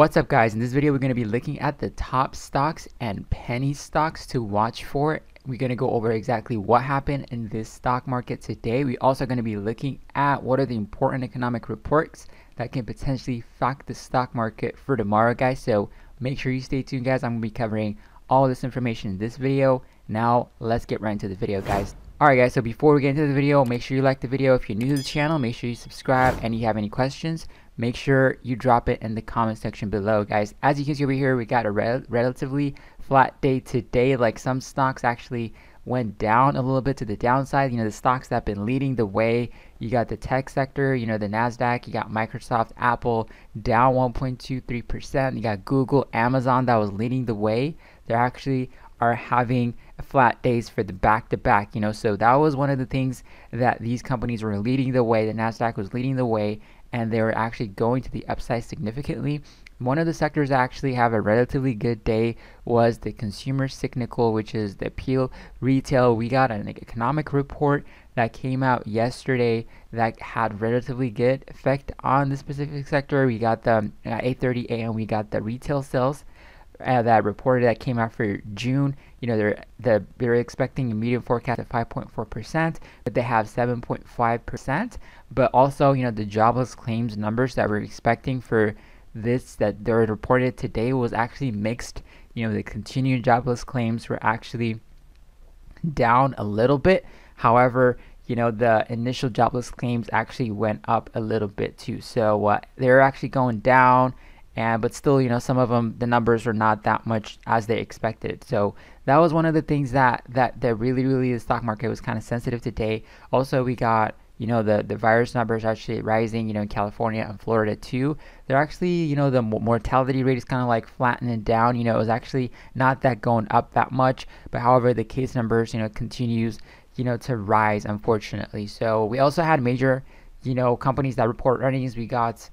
What's up guys, in this video we're going to be looking at the top stocks and penny stocks to watch for. We're going to go over exactly what happened in this stock market today. We're also going to be looking at what are the important economic reports that can potentially affect the stock market for tomorrow guys. So make sure you stay tuned guys, I'm going to be covering all this information in this video. Now let's get right into the video guys. Alright guys, so before we get into the video, make sure you like the video. If you're new to the channel, make sure you subscribe and you have any questions, make sure you drop it in the comment section below guys. As you can see over here, we got a rel relatively flat day today. Like some stocks actually went down a little bit to the downside. You know, the stocks that have been leading the way, you got the tech sector, you know, the NASDAQ, you got Microsoft, Apple down 1.23%. You got Google, Amazon that was leading the way. They're actually are having flat days for the back to back you know so that was one of the things that these companies were leading the way the nasdaq was leading the way and they were actually going to the upside significantly one of the sectors that actually have a relatively good day was the consumer cyclical which is the peel retail we got an economic report that came out yesterday that had relatively good effect on the specific sector we got the 8:30 uh, a.m. we got the retail sales uh, that reported that came out for June, you know, they're the, they're expecting a median forecast of 5.4%, but they have 7.5%. But also, you know, the jobless claims numbers that we're expecting for this that they are reported today was actually mixed. You know, the continued jobless claims were actually down a little bit. However, you know, the initial jobless claims actually went up a little bit too. So uh, they're actually going down and but still you know some of them the numbers are not that much as they expected so that was one of the things that that that really really the stock market was kind of sensitive today also we got you know the the virus numbers actually rising you know in california and florida too they're actually you know the mortality rate is kind of like flattening down you know it was actually not that going up that much but however the case numbers you know continues you know to rise unfortunately so we also had major you know companies that report earnings we got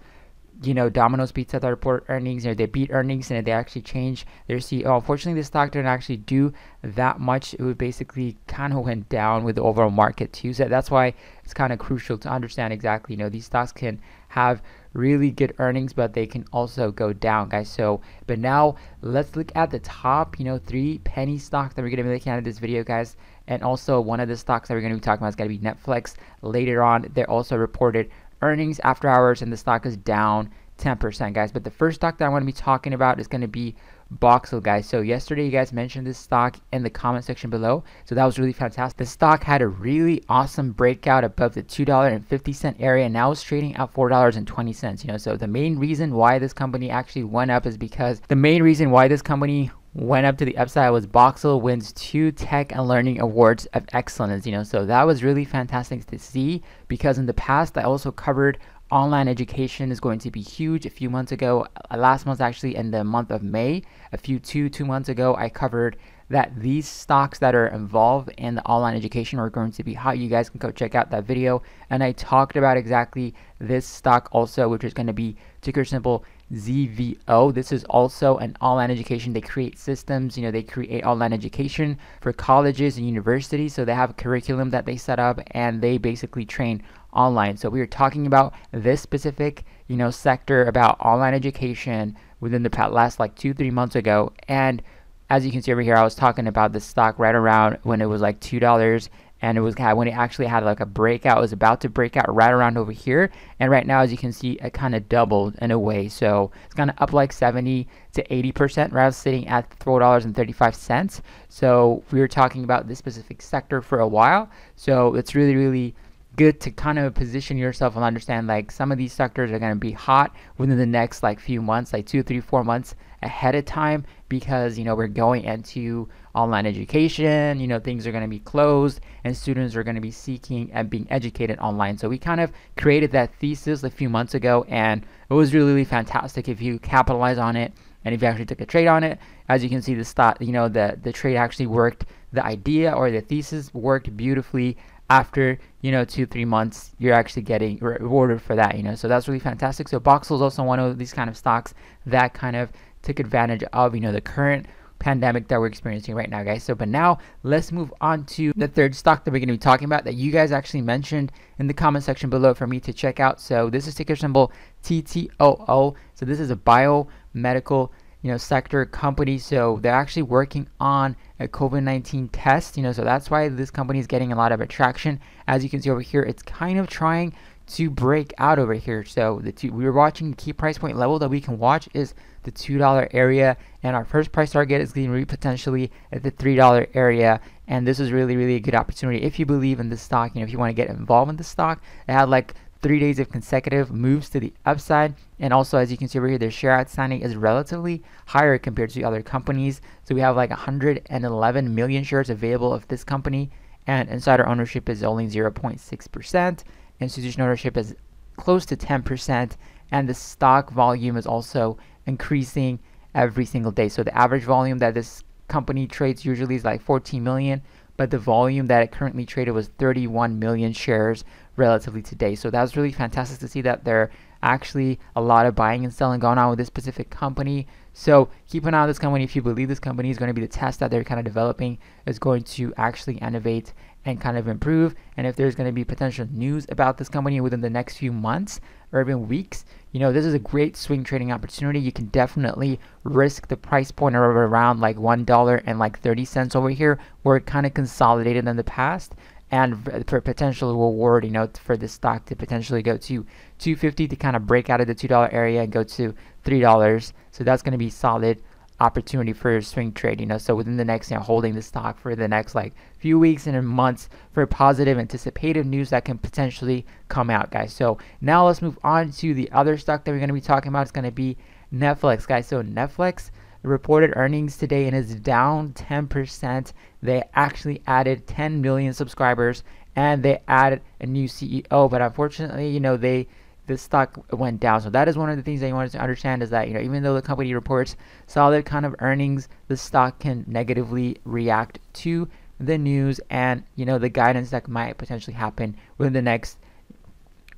you know, Domino's Pizza that report earnings or they beat earnings and they actually change their CEO. Unfortunately, the stock didn't actually do that much. It would basically kind of went down with the overall market too. So that's why it's kind of crucial to understand exactly, you know, these stocks can have really good earnings, but they can also go down, guys. So, but now let's look at the top, you know, three penny stocks that we're going to be looking at in this video, guys. And also one of the stocks that we're going to be talking about is going to be Netflix later on. They're also reported earnings after hours and the stock is down 10% guys but the first stock that i want to be talking about is going to be Boxel guys so yesterday you guys mentioned this stock in the comment section below so that was really fantastic the stock had a really awesome breakout above the $2.50 area and now it's trading at $4.20 you know so the main reason why this company actually went up is because the main reason why this company went up to the upside was Boxel wins two Tech and Learning Awards of Excellence. You know, so that was really fantastic to see because in the past I also covered online education is going to be huge. A few months ago, uh, last month actually, in the month of May, a few two two months ago, I covered that these stocks that are involved in the online education are going to be hot. You guys can go check out that video, and I talked about exactly this stock also, which is going to be ticker Simple. ZVO. This is also an online education. They create systems, you know, they create online education for colleges and universities. So they have a curriculum that they set up and they basically train online. So we are talking about this specific, you know, sector about online education within the last like two, three months ago. And as you can see over here, I was talking about the stock right around when it was like $2 and it was kind of when it actually had like a breakout. It was about to break out right around over here, and right now, as you can see, it kind of doubled in a way. So it's kind of up like 70 to 80 percent. Right, sitting at four dollars and 35 cents. So we were talking about this specific sector for a while. So it's really, really good to kind of position yourself and understand like some of these sectors are going to be hot within the next like few months, like two, three, four months ahead of time because you know we're going into online education you know things are going to be closed and students are going to be seeking and being educated online so we kind of created that thesis a few months ago and it was really, really fantastic if you capitalize on it and if you actually took a trade on it as you can see the stock you know the the trade actually worked the idea or the thesis worked beautifully after you know two three months you're actually getting rewarded for that you know so that's really fantastic so boxel is also one of these kind of stocks that kind of took advantage of you know the current pandemic that we're experiencing right now guys so but now let's move on to the third stock that we're going to be talking about that you guys actually mentioned in the comment section below for me to check out so this is ticker symbol ttoo so this is a biomedical you know sector company so they're actually working on a COVID-19 test you know so that's why this company is getting a lot of attraction as you can see over here it's kind of trying to break out over here so the two we we're watching the key price point level that we can watch is the two dollar area and our first price target is getting potentially at the three dollar area and this is really really a good opportunity if you believe in this stock you know if you want to get involved in the stock it had like three days of consecutive moves to the upside. And also, as you can see over here, their share outstanding is relatively higher compared to other companies. So we have like 111 million shares available of this company, and insider ownership is only 0.6%. Institutional ownership is close to 10%, and the stock volume is also increasing every single day. So the average volume that this company trades usually is like 14 million, but the volume that it currently traded was 31 million shares relatively today. So that was really fantastic to see that there are actually a lot of buying and selling going on with this specific company. So keep an eye on this company if you believe this company is going to be the test that they're kind of developing is going to actually innovate and kind of improve. And if there's going to be potential news about this company within the next few months or even weeks, you know, this is a great swing trading opportunity. You can definitely risk the price point of around like $1 and like 30 cents over here where it kind of consolidated in the past and for potential reward, you know, for the stock to potentially go to 250 to kind of break out of the $2 area and go to $3. So that's going to be solid opportunity for a swing trade, you know. So within the next, you know, holding the stock for the next like few weeks and months for positive anticipative news that can potentially come out, guys. So now let's move on to the other stock that we're going to be talking about. It's going to be Netflix, guys. So Netflix reported earnings today and is down 10%. They actually added 10 million subscribers and they added a new CEO, but unfortunately, you know, they the stock went down. So that is one of the things that you want to understand is that you know even though the company reports solid kind of earnings, the stock can negatively react to the news and you know the guidance that might potentially happen within the next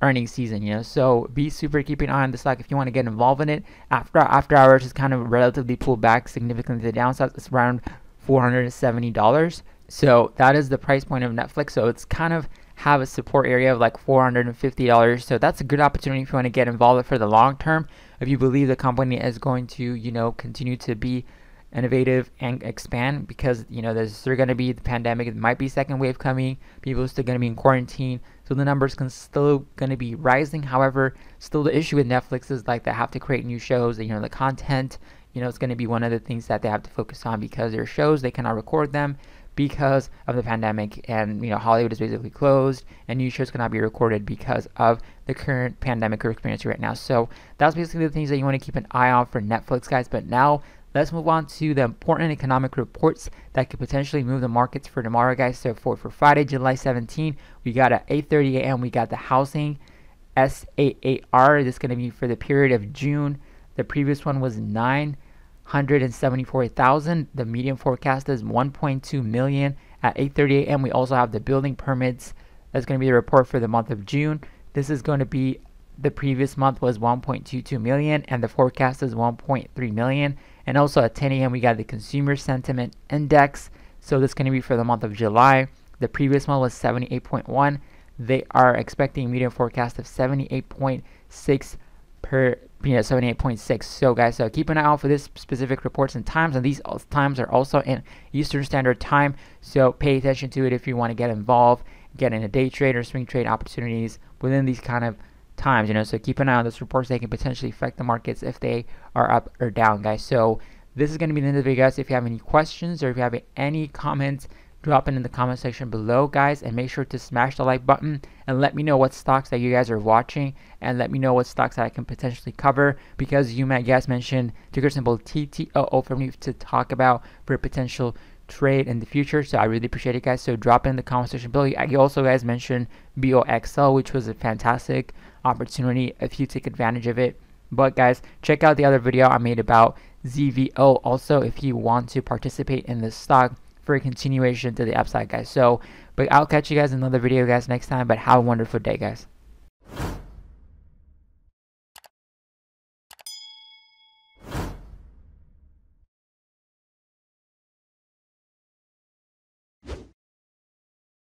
earnings season you know so be super keeping an eye on the stock if you want to get involved in it after after hours is kind of relatively pulled back significantly to the downside it's around $470 so that is the price point of netflix so it's kind of have a support area of like $450 so that's a good opportunity if you want to get involved for the long term if you believe the company is going to you know continue to be innovative and expand because you know there's still going to be the pandemic it might be second wave coming people are still going to be in quarantine so the numbers can still going to be rising. However, still the issue with Netflix is like they have to create new shows. And, you know, the content, you know, it's going to be one of the things that they have to focus on because their shows, they cannot record them because of the pandemic and you know Hollywood is basically closed and new shows cannot be recorded because of the current pandemic we're experiencing right now. So that's basically the things that you want to keep an eye on for Netflix guys. But now Let's move on to the important economic reports that could potentially move the markets for tomorrow, guys. So for, for Friday, July 17, we got at 8.30 a.m., we got the housing S A A R. This is going to be for the period of June. The previous one was 974,000. The median forecast is 1.2 million. At 8.30 a.m., we also have the building permits. That's going to be the report for the month of June. This is going to be the previous month was 1.22 million and the forecast is 1.3 million and also at 10 a.m. we got the Consumer Sentiment Index. So this is going to be for the month of July. The previous one was 78.1. They are expecting a median forecast of 78.6 per you know 78.6 so guys so keep an eye out for this specific reports and times and these times are also in eastern standard time so pay attention to it if you want to get involved get in a day trade or swing trade opportunities within these kind of times, you know, so keep an eye on those reports. They can potentially affect the markets if they are up or down, guys. So this is going to be the end of the video, guys. If you have any questions or if you have any comments, drop it in the comment section below, guys. And make sure to smash the like button and let me know what stocks that you guys are watching and let me know what stocks that I can potentially cover because you might guys mentioned ticker symbol TTOO for me to talk about for potential trade in the future. So I really appreciate it, guys. So drop in the comment section below. you also guys mentioned BOXL, which was a fantastic opportunity if you take advantage of it. But guys, check out the other video I made about ZVO also if you want to participate in this stock for a continuation to the upside guys. So, but I'll catch you guys in another video guys next time, but have a wonderful day guys.